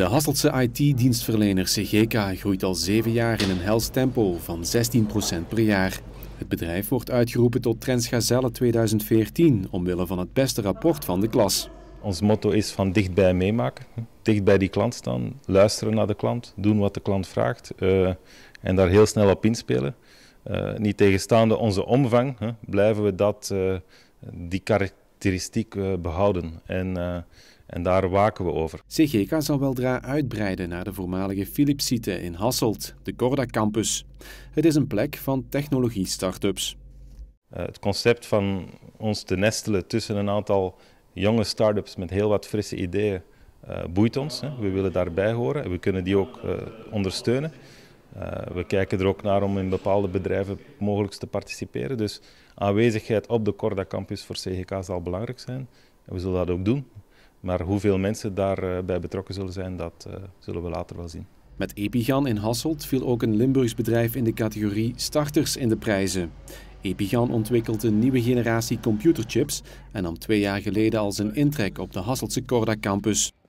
De Hasseltse IT-dienstverlener CGK groeit al zeven jaar in een hels tempo van 16% per jaar. Het bedrijf wordt uitgeroepen tot Trends Gazelle 2014 omwille van het beste rapport van de klas. Ons motto is van dichtbij meemaken, dicht bij die klant staan, luisteren naar de klant, doen wat de klant vraagt eh, en daar heel snel op inspelen. Uh, niet tegenstaande onze omvang, blijven we dat, eh, die karakter toeristiek eh, behouden. En, eh, en daar waken we over. CGK zal weldra uitbreiden naar de voormalige Philips-site in Hasselt, de Corda Campus. Het is een plek van technologie-startups. Eh, het concept van ons te nestelen tussen een aantal jonge startups met heel wat frisse ideeën boeit ons. We willen daarbij horen en we kunnen die ook ondersteunen. Eh, we kijken er ook naar om in bepaalde bedrijven mogelijk te participeren. Dus aanwezigheid op de Corda Campus voor CGK zal belangrijk zijn. we zullen dat ook doen. Maar hoeveel mensen daarbij eh, betrokken zullen zijn, dat eh, zullen we later wel zien. Met Epigan in Hasselt viel ook een Limburgs bedrijf in de categorie starters in de prijzen. Epigan ontwikkelt een nieuwe generatie computerchips en nam twee jaar geleden al zijn intrek op de Hasseltse Corda Campus.